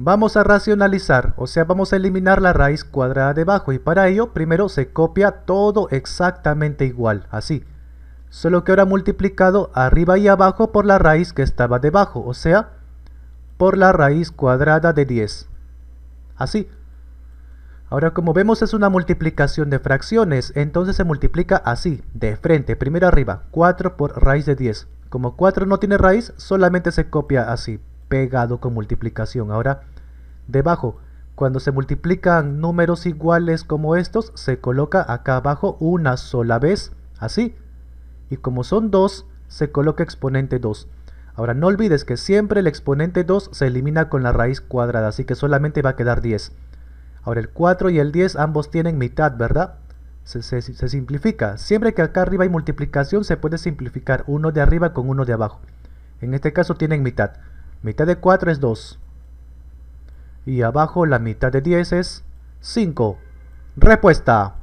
Vamos a racionalizar, o sea, vamos a eliminar la raíz cuadrada de abajo y para ello primero se copia todo exactamente igual, así. Solo que ahora multiplicado arriba y abajo por la raíz que estaba debajo, o sea, por la raíz cuadrada de 10. Así. Ahora como vemos es una multiplicación de fracciones, entonces se multiplica así, de frente, primero arriba, 4 por raíz de 10. Como 4 no tiene raíz, solamente se copia así, pegado con multiplicación. Ahora, debajo, cuando se multiplican números iguales como estos, se coloca acá abajo una sola vez, así. Y como son 2, se coloca exponente 2. Ahora, no olvides que siempre el exponente 2 se elimina con la raíz cuadrada, así que solamente va a quedar 10. Ahora, el 4 y el 10 ambos tienen mitad, ¿verdad? Se, simplifica. Siempre que acá arriba hay multiplicación, se puede simplificar uno de arriba con uno de abajo. En este caso tienen mitad mitad de 4 es 2. Y abajo la mitad de 10 es 5. Respuesta.